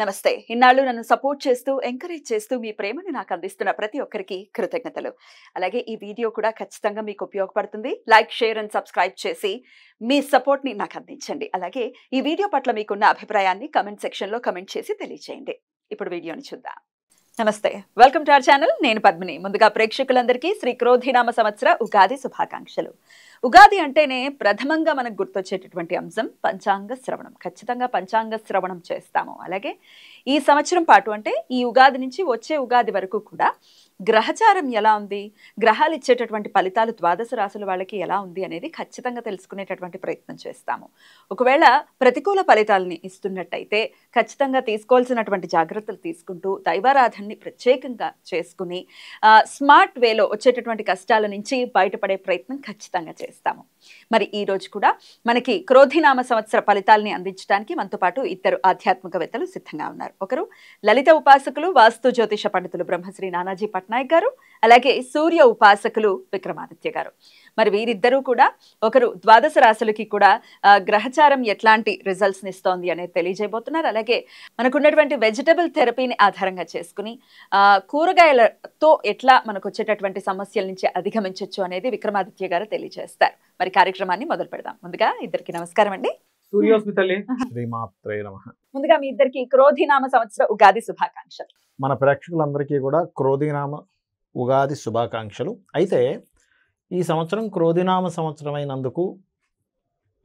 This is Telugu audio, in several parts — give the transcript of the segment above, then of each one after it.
నమస్తే ఇన్నాళ్ళు నన్ను సపోర్ట్ చేస్తూ ఎంకరేజ్ చేస్తూ మీ ప్రేమను నాకు అందిస్తున్న ప్రతి ఒక్కరికి కృతజ్ఞతలు అలాగే ఈ వీడియో కూడా ఖచ్చితంగా మీకు ఉపయోగపడుతుంది లైక్ షేర్ అండ్ సబ్స్క్రైబ్ చేసి మీ సపోర్ట్ని నాకు అందించండి అలాగే ఈ వీడియో పట్ల మీకున్న అభిప్రాయాన్ని కమెంట్ సెక్షన్లో కమెంట్ చేసి తెలియజేయండి ఇప్పుడు వీడియోని చూద్దాం నమస్తే వెల్కమ్ టు అవర్ ఛానల్ నేను పద్మిని ముందుగా ప్రేక్షకులందరికీ శ్రీ క్రోధినామ సంవత్సర ఉగాది శుభాకాంక్షలు ఉగాది అంటేనే ప్రథమంగా మనకు గుర్తొచ్చేటటువంటి అంశం పంచాంగ శ్రవణం ఖచ్చితంగా పంచాంగ శ్రవణం చేస్తాము అలాగే ఈ సంవత్సరం పాటు అంటే ఈ ఉగాది నుంచి వచ్చే ఉగాది వరకు కూడా గ్రహచారం ఎలా ఉంది గ్రహాలు ఇచ్చేటటువంటి ఫలితాలు ద్వాదశ రాశుల వాళ్ళకి ఎలా ఉంది అనేది ఖచ్చితంగా తెలుసుకునేటటువంటి ప్రయత్నం చేస్తాము ఒకవేళ ప్రతికూల ఫలితాలని ఇస్తున్నట్టయితే ఖచ్చితంగా తీసుకోవాల్సినటువంటి జాగ్రత్తలు తీసుకుంటూ దైవారాధనని ప్రత్యేకంగా చేసుకుని స్మార్ట్ వేలో వచ్చేటటువంటి కష్టాల నుంచి బయటపడే ప్రయత్నం ఖచ్చితంగా చేస్తాము మరి ఈ రోజు కూడా మనకి క్రోధినామ సంవత్సర ఫలితాలని అందించడానికి మనతో పాటు ఇద్దరు ఆధ్యాత్మికవేత్తలు సిద్ధంగా ఉన్నారు ఒకరు లలిత ఉపాసకులు వాస్తు జ్యోతిష పండితులు బ్రహ్మశ్రీ నానాజీ పట్నాయక్ గారు అలాగే సూర్య ఉపాసకులు విక్రమాదిత్య గారు మరి వీరిద్దరూ కూడా ఒకరు ద్వాదశ రాశులకి కూడా గ్రహచారం ఎట్లాంటి రిజల్ట్స్ ఇస్తోంది అనేది తెలియజేయబోతున్నారు అలాగే మనకున్నటువంటి వెజిటబుల్ థెరపీని ఆధారంగా చేసుకుని కూరగాయలతో ఎట్లా మనకు వచ్చేటటువంటి సమస్యల నుంచి అధిగమించవచ్చు అనేది విక్రమాదిత్య గారు తెలియజేస్తారు ఇస్తారు మరి కార్యక్రమాన్ని మొదలు పెడదాం ముందుగా ఇద్దరికి నమస్కారం అండి ముందుగా మీ ఇద్దరికి క్రోధినామ సంవత్సర ఉగాది శుభాకాంక్షలు మన ప్రేక్షకులందరికీ కూడా క్రోధినామ ఉగాది శుభాకాంక్షలు అయితే ఈ సంవత్సరం క్రోధినామ సంవత్సరం అయినందుకు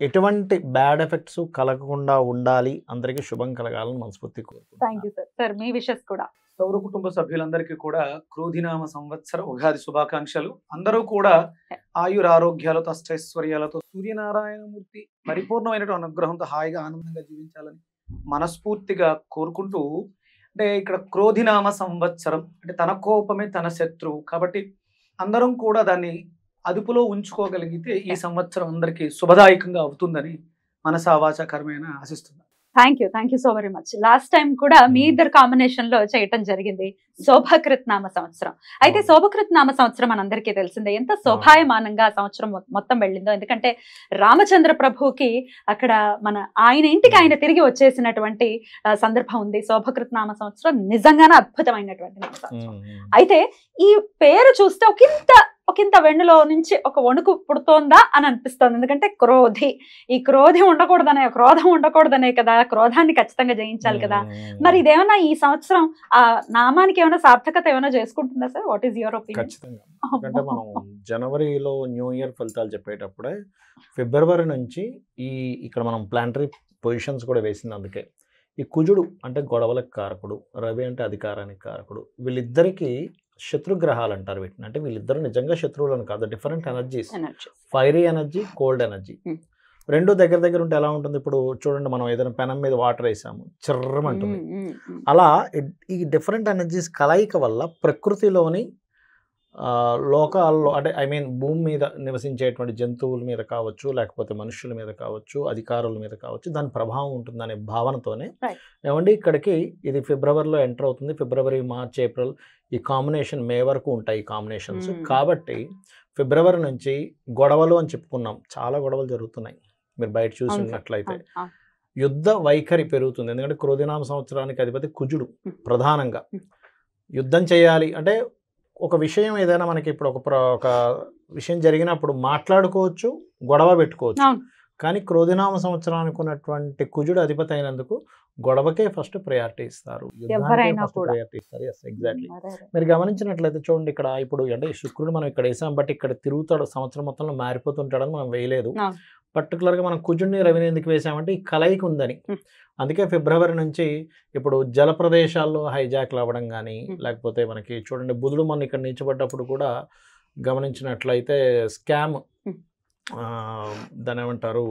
ఎటువంటి బ్యాడ్ ఎఫెక్ట్స్ కలగకుండా ఉండాలి అందరికీ శుభం కలగాలని మనస్ఫూర్తి కోరుకుంటున్నాను థ్యాంక్ యూ సార్ సార్ మీ విషెస్ కూడా సౌర కుటుంబ సభ్యులందరికీ కూడా క్రోధినామ సంవత్సర ఉగాది శుభాకాంక్షలు అందరూ కూడా ఆయుర ఆరోగ్యాలతో అష్టైశ్వర్యాలతో సూర్యనారాయణమూర్తి పరిపూర్ణమైనటువంటి అనుగ్రహంతో హాయిగా ఆనందంగా జీవించాలని మనస్ఫూర్తిగా కోరుకుంటూ అంటే ఇక్కడ క్రోధినామ సంవత్సరం అంటే తన కోపమే తన శత్రువు కాబట్టి అందరం కూడా దాన్ని అదుపులో ఉంచుకోగలిగితే ఈ సంవత్సరం అందరికీ శుభదాయకంగా అవుతుందని మనసావాచకరమైన ఆశిస్తున్నాను thank you thank you so very much last time కూడా మీ hmm. ఇద్దరు కాంబినేషన్ లో చేయటం జరిగింది శోభకృత్ నామ సంవత్సరం అయితే శోభకృత్ నామ సంవత్సరం మనందరికీ తెలిసిందే ఎంత శోభాయమానంగా సంవత్సరం మొత్తం వెళ్ళిందో ఎందుకంటే రామచంద్ర ప్రభుకి అక్కడ మన ఆయన ఇంటికి ఆయన hmm. తిరిగి వచ్చేసినటువంటి సందర్భం ఉంది శోభకృత్ నామ సంవత్సరం నిజంగానే అద్భుతమైనటువంటి నామ సంవత్సరం hmm, అయితే ఈ పేరు చూస్తే ఒకంత ఒక ఇంత వెన్నులో నుంచి ఒక వణుకు పుడుతోందా అని అనిపిస్తోంది ఎందుకంటే క్రోధి ఈ క్రోధి ఉండకూడదనే క్రోధం ఉండకూడదనే కదా క్రోధాన్ని ఖచ్చితంగా జయించాలి కదా మరి ఇదేమన్నా ఈ సంవత్సరం ఆ నామానికి ఏమైనా సార్థకత ఏమైనా చేసుకుంటుందా sir what is your opinion జనవరిలో న్యూ ఇయర్ ఫలితాలు చెప్పేటప్పుడే ఫిబ్రవరి నుంచి ఈ ఇక్కడ మనం ప్లాంటరీ పొజిషన్స్ కూడా వేసింది అందుకే ఈ కుజుడు అంటే గొడవలకు కారకుడు రవి అంటే అధికారానికి కారకుడు వీళ్ళిద్దరికీ శత్రుగ్రహాలు అంటారు వీటిని అంటే వీళ్ళిద్దరు నిజంగా శత్రువులను కాదు different energies fiery energy cold energy రెండు దగ్గర దగ్గర ఉంటే ఎలా ఉంటుంది ఇప్పుడు చూడండి మనం ఏదైనా పెనం మీద వాటర్ వేసాము చిర్రమంటుంది hmm, hmm, hmm. అలా ఈ డిఫరెంట్ ఎనర్జీస్ కలయిక వల్ల ప్రకృతిలోని లోకాల్లో అంటే ఐ మీన్ భూమి మీద నివసించేటువంటి జంతువుల మీద కావచ్చు లేకపోతే మనుషుల మీద కావచ్చు అధికారుల మీద కావచ్చు దాని ప్రభావం ఉంటుందనే భావనతోనే ఏమండి ఇక్కడికి ఇది ఫిబ్రవరిలో ఎంటర్ అవుతుంది ఫిబ్రవరి మార్చ్ ఏప్రిల్ ఈ కాంబినేషన్ మే వరకు ఉంటాయి ఈ కాంబినేషన్స్ hmm. కాబట్టి ఫిబ్రవరి నుంచి గొడవలు అని చెప్పుకున్నాం చాలా గొడవలు జరుగుతున్నాయి మీరు బయట చూసి ఉన్నట్లయితే యుద్ధ వైఖరి పెరుగుతుంది ఎందుకంటే క్రోధినామ సంవత్సరానికి అధిపతి కుజుడు hmm. ప్రధానంగా hmm. యుద్ధం చేయాలి అంటే ఒక విషయం ఏదైనా మనకి ఇప్పుడు ఒక ఒక విషయం జరిగినప్పుడు మాట్లాడుకోవచ్చు గొడవ పెట్టుకోవచ్చు కానీ క్రోధినామ సంవత్సరం అనుకున్నటువంటి కుజుడు అధిపతి అయినందుకు గొడవకే ఫస్ట్ ప్రయారిటీ ఇస్తారు ప్రయారిటీ ఇస్తారు ఎస్ ఎగ్జాక్ట్లీ మీరు గమనించినట్లయితే చూడండి ఇక్కడ ఇప్పుడు అంటే శుక్రుడు మనం ఇక్కడ వేసాం బట్ ఇక్కడ తిరుగుతాడు సంవత్సరం మొత్తంలో మారిపోతుంటాడని మనం వేయలేదు పర్టికులర్గా మనం కుజుడిని రవిని ఎందుకు వేసామంటే ఈ కలయిక ఉందని అందుకే ఫిబ్రవరి నుంచి ఇప్పుడు జల ప్రదేశాల్లో హైజాక్లు అవ్వడం కానీ లేకపోతే మనకి చూడండి బుధుడు మనం ఇక్కడ నిలిచబడ్డప్పుడు కూడా గమనించినట్లయితే స్కామ్ దాని ఏమంటారు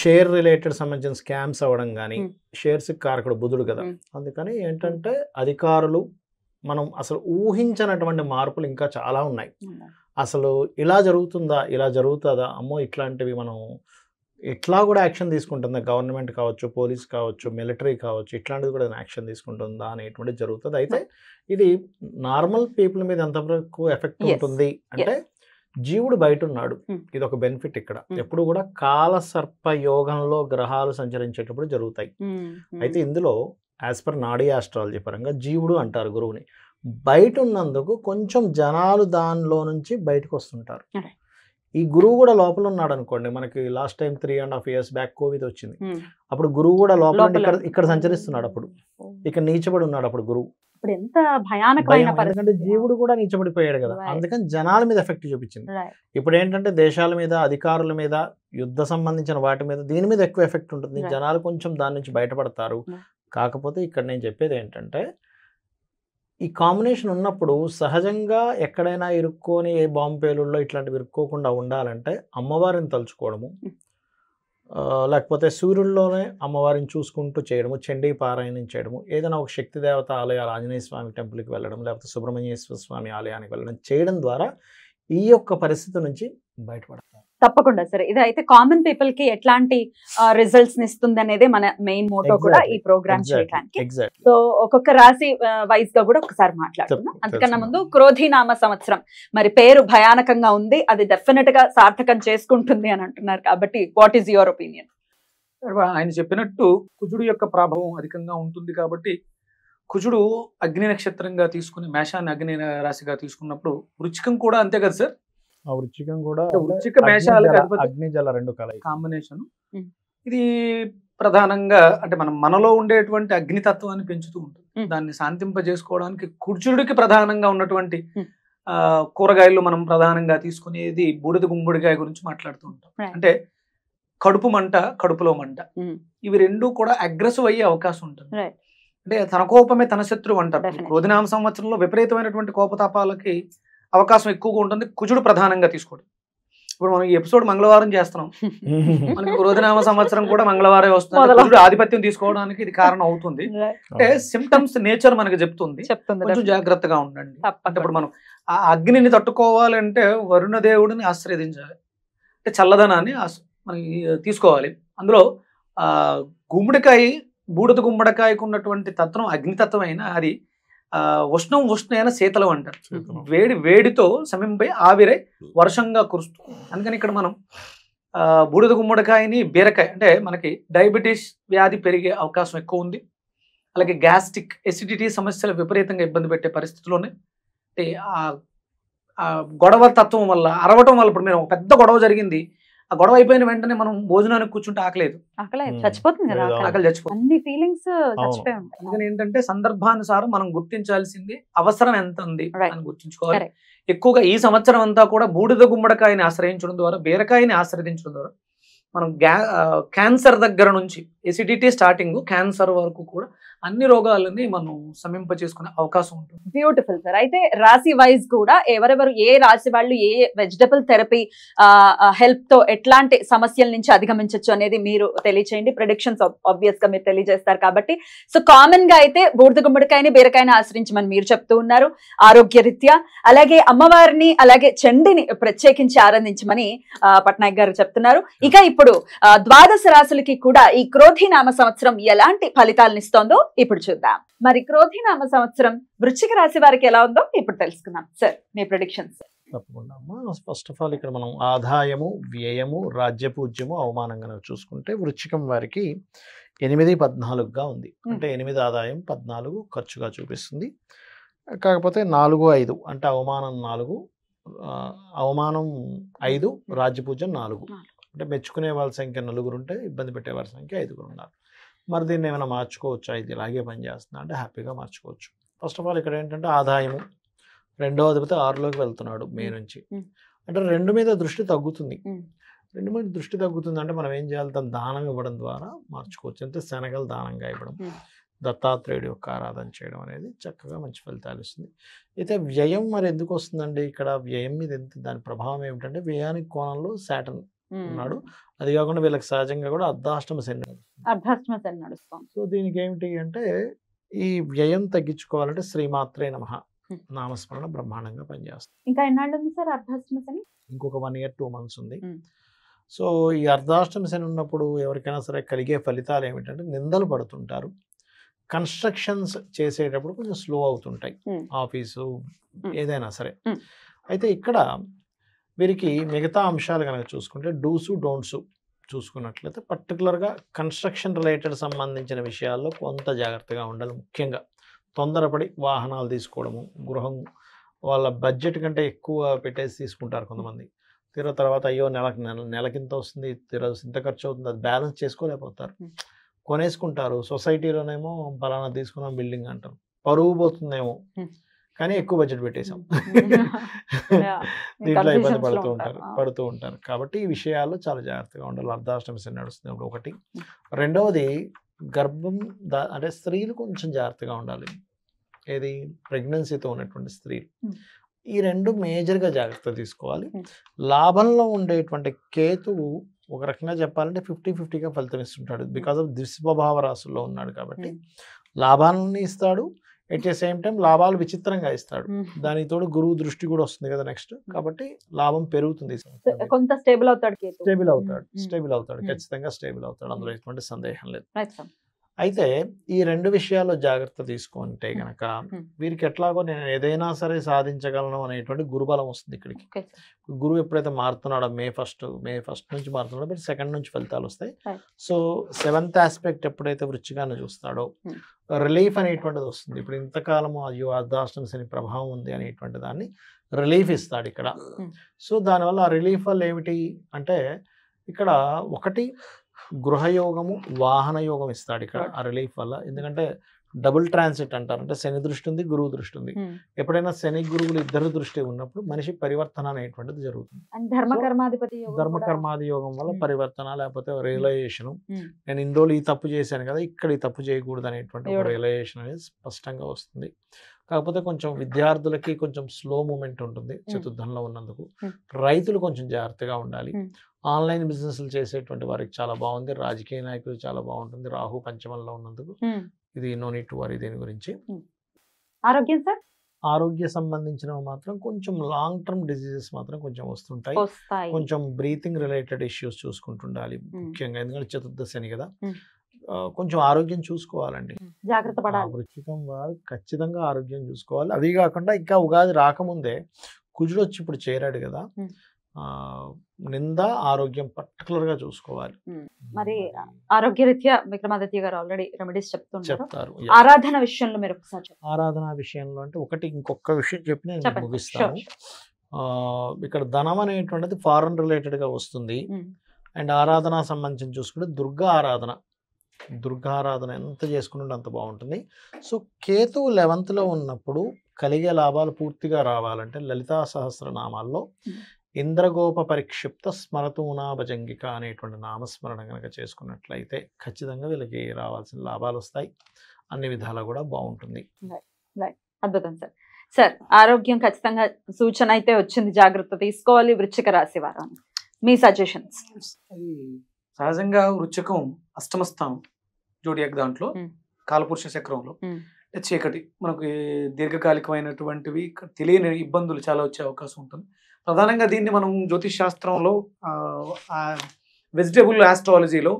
షేర్ రిలేటెడ్ సంబంధించిన స్కామ్స్ అవ్వడం కానీ షేర్స్ కారకుడు బుధుడు కదా అందుకని ఏంటంటే అధికారులు మనం అసలు ఊహించనటువంటి మార్పులు ఇంకా చాలా ఉన్నాయి అసలు ఇలా జరుగుతుందా ఇలా జరుగుతుందా అమ్మో ఇట్లాంటివి మనం ఇట్లా కూడా యాక్షన్ తీసుకుంటుందా గవర్నమెంట్ కావచ్చు పోలీస్ కావచ్చు మిలిటరీ కావచ్చు ఇట్లాంటిది కూడా యాక్షన్ తీసుకుంటుందా అనేటువంటి జరుగుతుంది అయితే ఇది నార్మల్ పీపుల్ మీద ఎంతవరకు ఎఫెక్ట్ ఉంటుంది అంటే జీవుడు బయట ఉన్నాడు ఇది ఒక బెనిఫిట్ ఇక్కడ ఎప్పుడు కూడా కాల సర్ప యోగంలో గ్రహాలు సంచరించేటప్పుడు జరుగుతాయి అయితే ఇందులో యాజ్ పర్ నాడీ ఆస్ట్రాలజీ పరంగా జీవుడు అంటారు గురువుని బయట ఉన్నందుకు కొంచెం జనాలు దానిలో నుంచి బయటకు వస్తుంటారు ఈ గురువు కూడా లోపల ఉన్నాడు అనుకోండి మనకి last time three and half years back Covid వచ్చింది అప్పుడు గురువు కూడా లోపల ఇక్కడ ఇక్కడ సంచరిస్తున్నాడు అప్పుడు ఇక్కడ నీచబడి ఉన్నాడు అప్పుడు గురువు ఎందుకంటే జీవుడు కూడా నీచబడిపోయాడు కదా అందుకని జనాల మీద ఎఫెక్ట్ చూపించింది ఇప్పుడు ఏంటంటే దేశాల మీద అధికారుల మీద యుద్ధ సంబంధించిన వాటి మీద దీని మీద ఎక్కువ ఎఫెక్ట్ ఉంటుంది జనాలు కొంచెం దాని నుంచి బయటపడతారు hmm. కాకపోతే ఇక్కడ నేను చెప్పేది ఏంటంటే ఈ కాంబినేషన్ ఉన్నప్పుడు సహజంగా ఎక్కడైనా ఇరుక్కొని ఏ బాంబు పేలుళ్ళో ఇట్లాంటివి ఇరుక్కోకుండా ఉండాలంటే అమ్మవారిని తలుచుకోవడము లేకపోతే సూర్యుల్లోనే అమ్మవారిని చూసుకుంటూ చేయడము చండీ పారాయణం చేయడము ఏదైనా ఒక శక్తి దేవత ఆలయాలు ఆంజనేయ స్వామి టెంపుల్కి వెళ్ళడం లేకపోతే సుబ్రహ్మణ్యేశ్వర స్వామి ఆలయానికి వెళ్ళడం చేయడం ద్వారా ఈ యొక్క పరిస్థితి నుంచి బయటపడాలి తప్పకుండా సరే ఇది అయితే కామన్ పీపుల్ కి ఎట్లాంటి రిజల్ట్స్ ఇస్తుంది అనేది మన మెయిన్ మోటో కూడా ఈ ప్రోగ్రామ్ చేయడానికి సో ఒక్కొక్క రాశి వైజ్ గా కూడా ఒకసారి మాట్లాడుకుందాం అందుకన్నా ముందు క్రోధీనామ సంవత్సరం మరి పేరు భయానకంగా ఉంది అది డెఫినెట్ గా సార్థకం చేసుకుంటుంది అని అంటున్నారు కాబట్టి వాట్ ఈస్ యువర్ ఒపీనియన్ ఆయన చెప్పినట్టు కుజుడు యొక్క ప్రభావం అధికంగా ఉంటుంది కాబట్టి కుజుడు అగ్ని నక్షత్రంగా తీసుకుని మేషాన్ని అగ్ని రాశిగా తీసుకున్నప్పుడు వృచ్చికం కూడా అంతే కదా సార్ ఆ వృచ్చికం కూడా వృచ్చిక మేషాలకు అగ్నిజల రెండు కల కాంబినేషన్ ఇది ప్రధానంగా అంటే మనం మనలో ఉండేటువంటి అగ్నితత్వాన్ని పెంచుతూ ఉంటుంది దాన్ని శాంతింపజేసుకోవడానికి కుర్చుడికి ప్రధానంగా ఉన్నటువంటి కూరగాయలు మనం ప్రధానంగా తీసుకునేది బూడిద గుంగుడికాయ గురించి మాట్లాడుతూ ఉంటాం అంటే కడుపు మంట కడుపులో మంట ఇవి రెండు కూడా అగ్రెసివ్ అయ్యే అవకాశం ఉంటుంది అంటే తన కోపమే తన శత్రువు అంటారు రోజునామ సంవత్సరంలో విపరీతమైనటువంటి కోపతాపాలకి అవకాశం ఎక్కువగా ఉంటుంది కుజుడు ప్రధానంగా తీసుకోడు ఇప్పుడు మనం ఈ ఎపిసోడ్ మంగళవారం చేస్తున్నాం మనకి రోజునామ సంవత్సరం కూడా మంగళవారం వస్తుంది కుజుడు ఆధిపత్యం తీసుకోవడానికి ఇది కారణం అవుతుంది అంటే సిమ్టమ్స్ నేచర్ మనకి చెప్తుంది కొంచెం జాగ్రత్తగా ఉండండి అంటే ఇప్పుడు మనం ఆ అగ్నిని తట్టుకోవాలంటే వరుణ దేవుడిని ఆశ్రయించాలి అంటే చల్లదనాన్ని మనకి తీసుకోవాలి అందులో ఆ గుమ్మడికాయ బూడిద గుమ్మడికాయకు ఉన్నటువంటి తత్వం అగ్నితత్వం అయినా అది ఉష్ణం ఉష్ణైన శీతలం అంటారు వేడి వేడితో సమయంపై ఆవిరై వర్షంగా కురుస్తుంది అందుకని ఇక్కడ మనం బూడిద గుమ్మడికాయని బీరకాయ అంటే మనకి డయాబెటీస్ వ్యాధి పెరిగే అవకాశం ఎక్కువ ఉంది అలాగే గ్యాస్ట్రిక్ ఎసిడిటీ సమస్యలు విపరీతంగా ఇబ్బంది పెట్టే పరిస్థితులు ఉన్నాయి అంటే గొడవ తత్వం వల్ల అరవటం వల్ల ఇప్పుడు మేము పెద్ద గొడవ జరిగింది ఆ గొడవ అయిపోయిన వెంటనే మనం భోజనానికి కూర్చుంటే ఆకలేదు చచ్చిపోతుంది ఏంటంటే సందర్భానుసారం మనం గుర్తించాల్సింది అవసరం ఎంత ఉంది అని గుర్తించుకోవాలి ఎక్కువగా ఈ సంవత్సరం అంతా కూడా బూడిద గుమ్మడికాయని ఆశ్రయించడం ద్వారా బీరకాయని ఆశ్రయించడం ద్వారా మనం క్యాన్సర్ దగ్గర నుంచి ఎసిడిటీ స్టార్టింగ్ క్యాన్సర్ వరకు కూడా అన్ని రోగాలని మనం సమింపజేసుకునే అవకాశం ఉంటుంది బ్యూటిఫుల్ సార్ అయితే రాశి వైజ్ కూడా ఎవరెవరు ఏ రాశి వాళ్ళు ఏ వెజిటబుల్ థెరపీ హెల్ప్ తో ఎట్లాంటి సమస్యల నుంచి అధిగమించవచ్చు అనేది మీరు తెలియచేయండి ప్రొడిక్షన్స్ ఆబ్వియస్ గా మీరు తెలియజేస్తారు కాబట్టి సో కామన్ గా అయితే బూడిద గుమ్మడికాయని బీరకాయని ఆశ్రయించమని మీరు చెప్తూ ఉన్నారు ఆరోగ్యరీత్యా అలాగే అమ్మవారిని అలాగే చండిని ప్రత్యేకించి ఆరాధించమని పట్నాయక్ గారు చెప్తున్నారు ఇక ఇప్పుడు ద్వాదశ రాశులకి కూడా ఈ క్రోధి నామ సంవత్సరం ఎలాంటి ఫలితాలను ఇస్తోందో ఇప్పుడు చూద్దాం మరి క్రోధినామ సంవత్సరం వృశ్చిక రాశి వారికి ఎలా ఉందో ఇప్పుడు తెలుసుకుందాం సార్ మీ ప్రొడిక్షన్స్ తప్పకుండా అమ్మా ఫస్ట్ ఆఫ్ ఆల్ ఇక్కడ మనం ఆదాయము వ్యయము రాజ్య పూజ్యము అవమానంగా చూసుకుంటే వృచ్చికం వారికి ఎనిమిది పద్నాలుగుగా ఉంది అంటే ఎనిమిది ఆదాయం పద్నాలుగు ఖర్చుగా చూపిస్తుంది కాకపోతే నాలుగు ఐదు అంటే అవమానం నాలుగు అవమానం ఐదు రాజ్యపూజ్యం నాలుగు అంటే మెచ్చుకునే వాళ్ళ సంఖ్య నలుగురు ఉంటే ఇబ్బంది పెట్టే వాళ్ళ సంఖ్య ఐదుగురు ఉన్నారు మరి దీన్ని ఏమైనా మార్చుకోవచ్చా ఇది ఇలాగే పనిచేస్తుందా అంటే హ్యాపీగా మార్చుకోవచ్చు ఫస్ట్ ఆఫ్ ఆల్ ఇక్కడ ఏంటంటే ఆదాయము రెండో అధిపతి ఆరులోకి వెళ్తున్నాడు మే నుంచి అంటే రెండు మీద దృష్టి తగ్గుతుంది రెండు మీద దృష్టి తగ్గుతుంది అంటే మనం ఏం చేయాలి దాని దానం ఇవ్వడం ద్వారా మార్చుకోవచ్చు అంటే శనగలు దానంగా ఇవ్వడం దత్తాత్రేయుడు యొక్క ఆరాధన చేయడం అనేది చక్కగా మంచి ఫలితాలు ఇస్తుంది అయితే వ్యయం మరి ఎందుకు వస్తుందండి ఇక్కడ వ్యయం మీద ఎంత దాని ప్రభావం ఏమిటంటే వ్యయానికి కోణంలో శాటన్ ఉన్నాడు అది కాకుండా వీళ్ళకి సహజంగా కూడా అర్ధాష్టమ శని అర్ధాష్టమ నడుస్తాం సో దీనికి ఏమిటి అంటే ఈ వ్యయం తగ్గించుకోవాలంటే శ్రీమాత్రే నమ నామస్మరణ బ్రహ్మాండంగా పనిచేస్తుంది ఇంకా ఎన్నాళ్ళు ఉంది సార్ అర్ధాష్టమ శని ఇంకొక వన్ ఇయర్ టూ మంత్స్ ఉంది సో ఈ అర్ధాష్టమ శని ఉన్నప్పుడు ఎవరికైనా సరే కలిగే ఫలితాలు ఏమిటంటే నిందలు పడుతుంటారు కన్స్ట్రక్షన్స్ చేసేటప్పుడు కొంచెం స్లో అవుతుంటాయి ఆఫీసు ఏదైనా సరే అయితే ఇక్కడ వీరికి మిగతా అంశాలు కనుక చూసుకుంటే డూసు డోంట్సు చూసుకున్నట్లయితే పర్టికులర్గా కన్స్ట్రక్షన్ రిలేటెడ్ సంబంధించిన విషయాల్లో కొంత జాగ్రత్తగా ఉండాలి ముఖ్యంగా తొందరపడి వాహనాలు తీసుకోవడము గృహం వాళ్ళ బడ్జెట్ కంటే ఎక్కువ పెట్టేసి తీసుకుంటారు కొంతమంది తీర తర్వాత అయ్యో నెలకు నెల నెలకింత వస్తుంది తీర ఇంత ఖర్చు అవుతుంది అది బ్యాలెన్స్ చేసుకోలేకపోతారు కొనేసుకుంటారు సొసైటీలోనేమో పలానా తీసుకున్నాం బిల్డింగ్ అంటారు పరువు పోతుందేమో కానీ ఎక్కువ బడ్జెట్ పెట్టేశాం దీంట్లో ఇబ్బంది పడుతూ ఉంటారు పడుతూ ఉంటారు కాబట్టి ఈ విషయాల్లో చాలా జాగ్రత్తగా ఉండాలి అర్ధాష్టమి నడుస్తున్నప్పుడు ఒకటి రెండవది గర్భం అంటే స్త్రీలు కొంచెం జాగ్రత్తగా ఉండాలి ఏది ప్రెగ్నెన్సీతో ఉన్నటువంటి స్త్రీలు ఈ రెండు మేజర్గా జాగ్రత్త తీసుకోవాలి లాభంలో ఉండేటువంటి కేతువు ఒక రకంగా చెప్పాలంటే ఫిఫ్టీ ఫిఫ్టీగా ఫలితం ఇస్తుంటాడు బికాస్ ఆఫ్ దుస్వభావ రాసుల్లో ఉన్నాడు కాబట్టి లాభాలని ఇస్తాడు అట్ ద సేమ్ టైం లాభాలు విచిత్రంగా ఇస్తాడు దానికి తోడు గురువు దృష్టి కూడా వస్తుంది కదా నెక్స్ట్ కాబట్టి లాభం పెరుగుతుంది కొంత స్టేబుల్ అవుతాడు స్టేబుల్ అవుతాడు స్టేబుల్ అవుతాడు ఖచ్చితంగా స్టేబుల్ అవుతాడు అందులో ఎటువంటి సందేహం లేదు అయితే ఈ రెండు విషయాల్లో జాగ్రత్త తీసుకుంటే గనక వీరికి ఎట్లాగో నేను ఏదైనా సరే సాధించగలను అనేటువంటి గురుబలం వస్తుంది ఇక్కడికి గురువు ఎప్పుడైతే మారుతున్నాడో మే ఫస్ట్ మే ఫస్ట్ నుంచి మారుతున్నాడో మీరు సెకండ్ నుంచి ఫలితాలు వస్తాయి సో సెవెంత్ ఆస్పెక్ట్ ఎప్పుడైతే వృచ్చిగానే చూస్తాడో రిలీఫ్ అనేటువంటిది వస్తుంది ఇప్పుడు ఇంతకాలము అయ్యో అర్ధాష్టమి శని ప్రభావం ఉంది అనేటువంటి దాన్ని రిలీఫ్ ఇస్తాడు ఇక్కడ సో దానివల్ల ఆ రిలీఫ్ వల్ల ఏమిటి అంటే ఇక్కడ ఒకటి గృహయోగము వాహన యోగం ఇస్తాడు ఇక్కడ ఆ రిలీఫ్ వల్ల ఎందుకంటే డబుల్ ట్రాన్సిట్ అంటారు అంటే శని దృష్టి ఉంది గురువు దృష్టి ఉంది hmm. ఎప్పుడైనా శని గురువులు ఇద్దరు దృష్టి ఉన్నప్పుడు మనిషి పరివర్తన అనేటువంటిది జరుగుతుంది ధర్మ కర్మాది యోగం వల్ల hmm. పరివర్తన లేకపోతే రియలైజేషన్ hmm. నేను ఇన్ని ఈ తప్పు చేశాను కదా ఇక్కడ ఈ తప్పు చేయకూడదు అనేటువంటి రియలైజేషన్ అనేది స్పష్టంగా వస్తుంది కాకపోతే కొంచెం విద్యార్థులకి కొంచెం స్లో మూమెంట్ ఉంటుంది చతుర్థంలో ఉన్నందుకు రైతులు కొంచెం జాగ్రత్తగా ఉండాలి ఆన్లైన్ బిజినెస్లు చేసేటువంటి వారికి చాలా బాగుంది రాజకీయ నాయకులు చాలా బాగుంటుంది రాహు పంచమంలో ఉన్నందుకు ఇది నో నీట్ టు వరీ దీని గురించి ఆరోగ్యం సార్ ఆరోగ్య సంబంధించినవి మాత్రం కొంచెం లాంగ్ టర్మ్ డిజీజెస్ మాత్రం కొంచెం వస్తుంటాయి కొంచెం బ్రీతింగ్ రిలేటెడ్ ఇష్యూస్ చూసుకుంటుండాలి ముఖ్యంగా ఎందుకంటే చతుర్దశని కదా కొంచెం ఆరోగ్యం చూసుకోవాలండి జాగ్రత్త పడాలి వారు ఖచ్చితంగా ఆరోగ్యం చూసుకోవాలి అవి కాకుండా ఇంకా ఉగాది రాకముందే కుజుడు వచ్చి ఇప్పుడు చేరాడు కదా నింద ఆరోగ్యం పర్టికులర్ గా చూసుకోవాలి మరి ఆరోగ్యరీత్యా విక్రమాదిత్య గారు ఆల్రెడీ రెమెడీస్ చెప్తారు ఆరాధన విషయంలో మీరు ఒకసారి ఆరాధన విషయంలో అంటే ఒకటి ఇంకొక విషయం చెప్పి నేను ముగిస్తాను ఇక్కడ ధనం అనేటువంటిది ఫారెన్ రిలేటెడ్ గా వస్తుంది అండ్ ఆరాధన సంబంధించి చూసుకుంటే దుర్గా ఆరాధన దుర్గారాధన ఎంత చేసుకుంటే అంత బాగుంటుంది సో కేతువు లెవెంత్లో ఉన్నప్పుడు కలిగే లాభాలు పూర్తిగా రావాలంటే లలితా సహస్రనామాల్లో ఇంద్రగోప పరిక్షిప్త స్మరతూనా భజంగిక అనేటువంటి నామస్మరణ కనుక చేసుకున్నట్లయితే ఖచ్చితంగా వీళ్ళకి రావాల్సిన లాభాలు వస్తాయి అన్ని విధాలా కూడా బాగుంటుంది అద్భుతం సార్ సార్ ఆరోగ్యం ఖచ్చితంగా సూచన అయితే వచ్చింది జాగ్రత్త తీసుకోవాలి వృచ్చిక రాశి వారం మీ సజెషన్స్ సహజంగా వృచ్చికం అష్టమస్థానం జోడియాక్ దాంట్లో కాలపురుష చక్రంలో చీకటి మనకి దీర్ఘకాలికమైనటువంటివి తెలియని ఇబ్బందులు చాలా వచ్చే అవకాశం ఉంటుంది ప్రధానంగా దీన్ని మనం జ్యోతిష్ శాస్త్రంలో వెజిటబుల్ ఆస్ట్రాలజీలో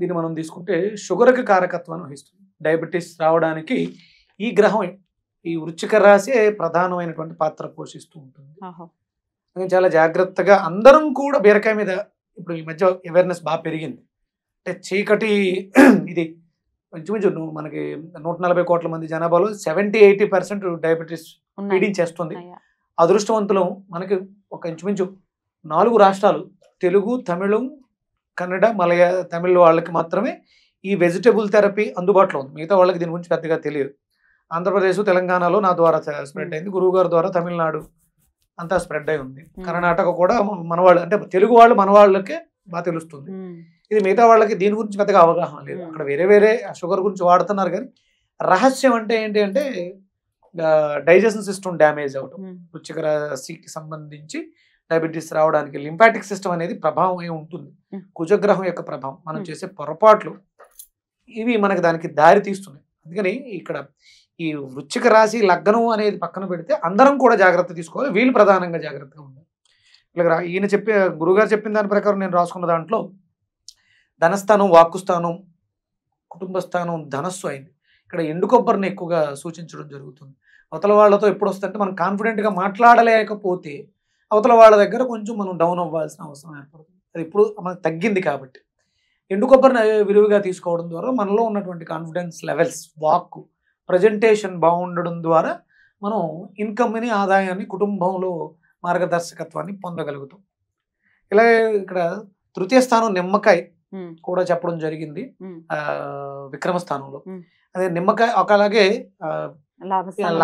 దీన్ని మనం తీసుకుంటే షుగర్కి కారకత్వాన్ని వహిస్తుంది డయాబెటీస్ రావడానికి ఈ గ్రహం ఈ వృచ్చిక రాశే ప్రధానమైనటువంటి పాత్ర పోషిస్తూ ఉంటుంది చాలా జాగ్రత్తగా అందరం కూడా బీరకాయ మీద ఇప్పుడు ఈ మధ్య అవేర్నెస్ బాగా పెరిగింది అంటే చీకటి ఇది ఇంచుమించు మనకి నూట నలభై కోట్ల మంది జనాభాలో seventy eighty percent diabetes feeding చేస్తుంది అదృష్టవంతులం మనకి ఒక ఇంచుమించు నాలుగు రాష్ట్రాలు తెలుగు తమిళం కన్నడ మలయా తమిళ వాళ్ళకి మాత్రమే ఈ వెజిటబుల్ థెరపీ అందుబాటులో ఉంది మిగతా వాళ్ళకి దీని గురించి పెద్దగా తెలియదు ఆంధ్రప్రదేశ్ తెలంగాణలో నా ద్వారా స్ప్రెడ్ అయింది గురువు గారి ద్వారా తమిళనాడు అంతా స్ప్రెడ్ అయి ఉంది కర్ణాటక కూడా మనవాళ్ళు అంటే తెలుగు వాళ్ళు మన వాళ్ళకే బాగా తెలుస్తుంది ఇది మిగతా వాళ్ళకి దీని గురించి పెద్దగా అవగాహన లేదు అక్కడ వేరే వేరే షుగర్ గురించి వాడుతున్నారు కానీ రహస్యం అంటే ఏంటి అంటే డైజెషన్ సిస్టమ్ డ్యామేజ్ అవటం సికి సంబంధించి డయాబెటీస్ రావడానికి లింపాటిక్ సిస్టమ్ అనేది ప్రభావం ఏ ఉంటుంది కుజగ్రహం యొక్క ప్రభావం మనం చేసే పొరపాట్లు ఇవి మనకు దానికి దారి తీస్తున్నాయి అందుకని ఇక్కడ ఈ వృచ్చిక రాశి లగ్నం అనేది పక్కన పెడితే అందరం కూడా జాగ్రత్త తీసుకోవాలి వీళ్ళు ప్రధానంగా జాగ్రత్తగా ఉండాలి రా ఈయన చెప్పి గురుగారు చెప్పిన దాని ప్రకారం నేను రాసుకున్న దాంట్లో ధనస్థానం వాక్కుస్థానం కుటుంబస్థానం ధనస్సు అయింది ఇక్కడ ఎండు కొబ్బరిని ఎక్కువగా సూచించడం జరుగుతుంది అవతల వాళ్ళతో ఎప్పుడు వస్తుందంటే మనం కాన్ఫిడెంట్గా మాట్లాడలేకపోతే అవతల వాళ్ళ దగ్గర కొంచెం మనం డౌన్ అవ్వాల్సిన అవసరం ఏర్పడుతుంది అది ఇప్పుడు మనకు తగ్గింది కాబట్టి ఎండు కొబ్బరిని విరివిగా తీసుకోవడం ద్వారా మనలో ఉన్నటువంటి కాన్ఫిడెన్స్ లెవెల్స్ వాక్ ప్రజెంటేషన్ బాగుండడం ద్వారా మనం ఇన్కమ్ని ఆదాయాన్ని కుటుంబంలో మార్గదర్శకత్వాన్ని పొందగలుగుతాం ఇలాగే ఇక్కడ తృతీయ స్థానం నిమ్మకాయ కూడా చెప్పడం జరిగింది విక్రమ స్థానంలో అదే నిమ్మకాయ ఒకలాగే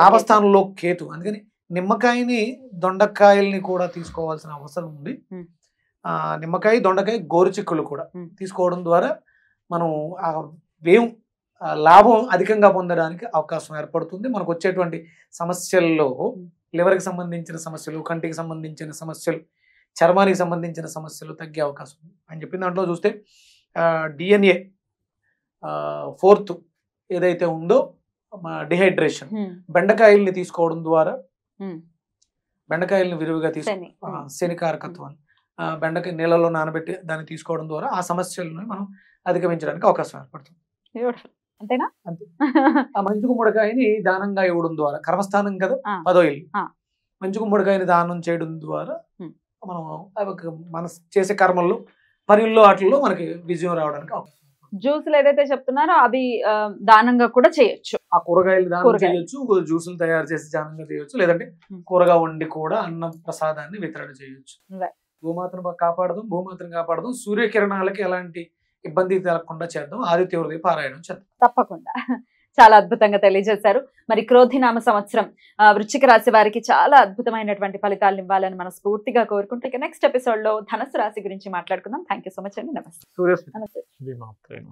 లాభస్థానంలో కేతు అందుకని నిమ్మకాయని దొండకాయల్ని కూడా తీసుకోవాల్సిన అవసరం ఉంది నిమ్మకాయ దొండకాయ గోరుచిక్కులు కూడా తీసుకోవడం ద్వారా మనం ఆ వ్యయం లాభం అధికంగా పొందడానికి అవకాశం ఏర్పడుతుంది మనకు వచ్చేటువంటి సమస్యల్లో లివర్కి సంబంధించిన సమస్యలు కంటికి సంబంధించిన సమస్యలు చర్మానికి సంబంధించిన సమస్యలు తగ్గే అవకాశం ఉంది అని చెప్పిన దాంట్లో చూస్తే డిఎన్ఏ ఫోర్త్ ఏదైతే ఉందో డిహైడ్రేషన్ బెండకాయల్ని తీసుకోవడం ద్వారా బెండకాయల్ని విరివిగా తీసుకుని శనికారకత్వాన్ని బెండకాయ నీళ్ళలో నానబెట్టి దాన్ని తీసుకోవడం ద్వారా ఆ సమస్యలను మనం అధిగమించడానికి అవకాశం ఏర్పడుతుంది అంతేనా ఆ మంచు కుమ్మడికాయని దానంగా ఇవ్వడం ద్వారా కర్మస్థానం కదా పదో ఇల్లు మంచు గుమ్మడికాయని దానం చేయడం ద్వారా మనం మన చేసే కర్మల్లో పనుల్లో వాటిల్లో మనకి విజయం రావడానికి జ్యూసులు ఏదైతే చెప్తున్నారో అది దానంగా కూడా చేయొచ్చు ఆ కూరగాయలు దానం చేయొచ్చు జ్యూసులు తయారు చేసి దానంగా చేయొచ్చు లేదంటే కూరగా వండి కూడా అన్న ప్రసాదాన్ని వితరణ చేయొచ్చు భూమాతను కాపాడదాం భూమాతను కాపాడదాం సూర్యకిరణాలకి ఎలాంటి ఇబ్బంది కలగకుండా చేద్దాం ఆదిత్య హృదయ పారాయణం చేద్దాం తప్పకుండా చాలా అద్భుతంగా తెలియజేశారు మరి క్రోధినామ సంవత్సరం వృచ్చిక రాశి వారికి చాలా అద్భుతమైనటువంటి ఫలితాలు ఇవ్వాలని మనం స్ఫూర్తిగా కోరుకుంటూ ఇక నెక్స్ట్ ఎపిసోడ్ లో ధనసు రాశి గురించి మాట్లాడుకుందాం థ్యాంక్ సో మచ్ అండి నమస్తే